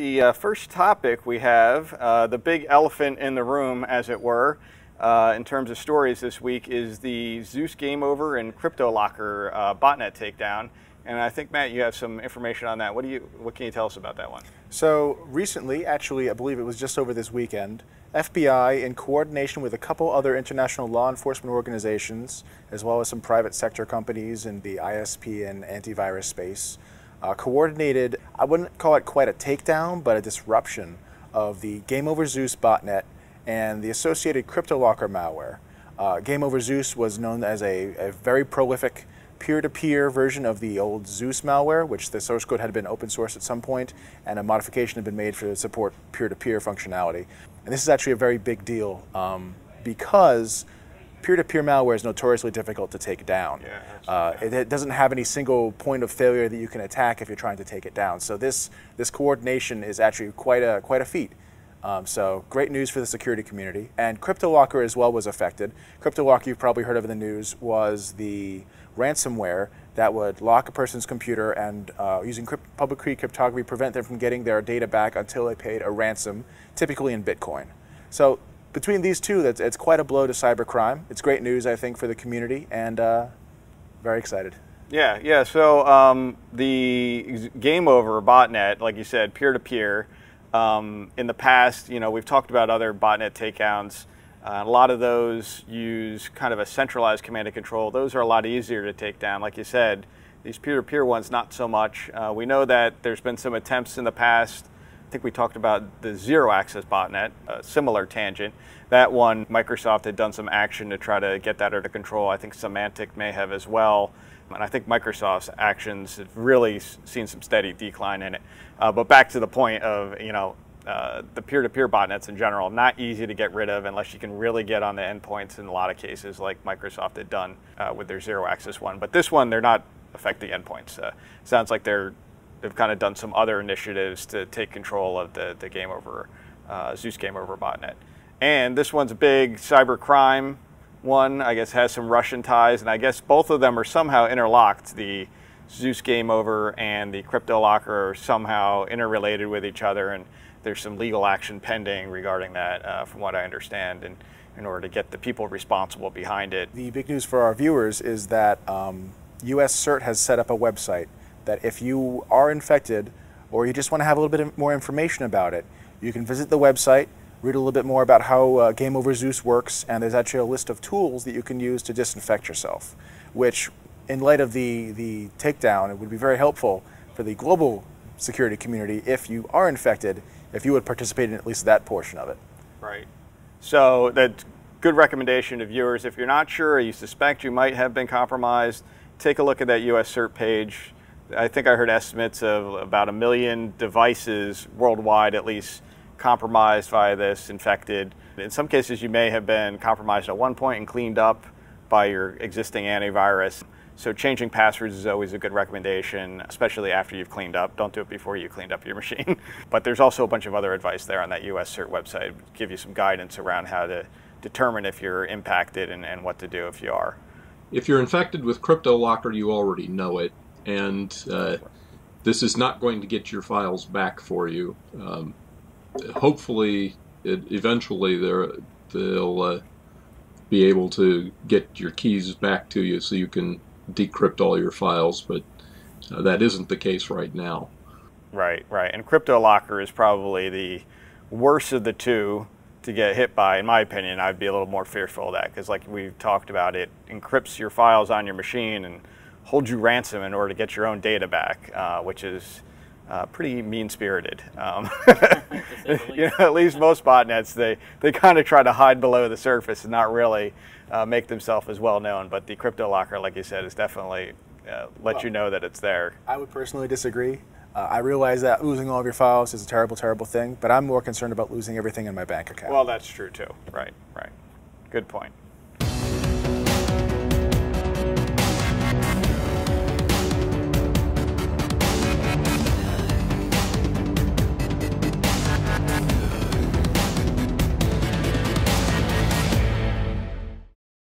the uh, first topic we have, uh, the big elephant in the room, as it were, uh, in terms of stories this week, is the Zeus Game Over and CryptoLocker uh, botnet takedown. And I think Matt, you have some information on that. What do you? What can you tell us about that one? So recently, actually, I believe it was just over this weekend. FBI, in coordination with a couple other international law enforcement organizations, as well as some private sector companies in the ISP and antivirus space, uh, coordinated I wouldn't call it quite a takedown, but a disruption of the Game Over Zeus botnet and the associated CryptoLocker malware. Uh, Game Over Zeus was known as a, a very prolific peer-to-peer version of the old Zeus malware, which the source code had been open source at some point, and a modification had been made for to support peer-to-peer -peer functionality. And this is actually a very big deal um, because peer-to-peer malware is notoriously difficult to take down. Yeah, uh, it, it, doesn't have any single point of failure that you can attack if you're trying to take it down. So this this coordination is actually quite a quite a feat. Um, so great news for the security community. And CryptoLocker as well was affected. CryptoLocker, you've probably heard of in the news, was the ransomware that would lock a person's computer and uh, using crypt- public key cryptography prevent them from getting their data back until they paid a ransom, typically in Bitcoin. So between these two, that's it's quite a blow to cybercrime. It's great news, I think, for the community, and uh, very excited. Yeah, yeah. So um, the game over botnet, like you said, peer to peer. in the past, you know, we've talked about other botnet takedowns. Uh, a lot of those use kind of a centralized command and control. Those are a lot easier to take down, like you said. These peer-to-peer -peer ones, not so much. Uh, we know that there's been some attempts in the past I think we talked about the zero access botnet, a similar tangent. That one, Microsoft had done some action to try to get that under control. I think Semantic may have as well. And I think Microsoft's actions have really seen some steady decline in it. Uh, but back to the point of, you know, uh, the peer-to-peer botnets in general, not easy to get rid of unless you can really get on the endpoints in a lot of cases like Microsoft had done uh, with their zero access one. But this one, they're not affecting endpoints. Uh, sounds like they're they've kind of done some other initiatives to take control of the, the game over, uh, Zeus game over botnet. And this one's a big cyber crime one, I guess has some Russian ties, and I guess both of them are somehow interlocked. The Zeus game over and the crypto locker are somehow interrelated with each other, and there's some legal action pending regarding that, uh, from what I understand. And in order to get the people responsible behind it. The big news for our viewers is that um, US CERT has set up a website that if you are infected or you just want to have a little bit more information about it, you can visit the website, read a little bit more about how uh, Game Over Zeus works, and there's actually a list of tools that you can use to disinfect yourself, which, in light of the, the takedown, it would be very helpful for the global security community if you are infected, if you would participate in at least that portion of it. Right. So that good recommendation to viewers. If you're not sure or you suspect you might have been compromised, take a look at that US CERT page I think I heard estimates of about a million devices worldwide, at least, compromised by this, infected. In some cases, you may have been compromised at one point and cleaned up by your existing antivirus. So changing passwords is always a good recommendation, especially after you've cleaned up. Don't do it before you cleaned up your machine. but there's also a bunch of other advice there on that US CERT website, give you some guidance around how to determine if you're impacted and, and what to do if you are. If you're infected with CryptoLocker, you already know it and uh, this is not going to get your files back for you. Um, hopefully, it, eventually they'll uh, be able to get your keys back to you so you can decrypt all your files, but uh, that isn't the case right now. Right, right. And CryptoLocker is probably the worst of the two to get hit by, in my opinion. I'd be a little more fearful of that because, like we've talked about, it encrypts your files on your machine and hold you ransom in order to get your own data back, uh, which is uh, pretty mean-spirited. Um, you know, at least most botnets, they, they kind of try to hide below the surface and not really uh, make themselves as well known. But the crypto locker, like you said, is definitely uh, let well, you know that it's there. I would personally disagree. Uh, I realize that losing all of your files is a terrible, terrible thing, but I'm more concerned about losing everything in my bank account. Well, that's true too. Right, right. Good point.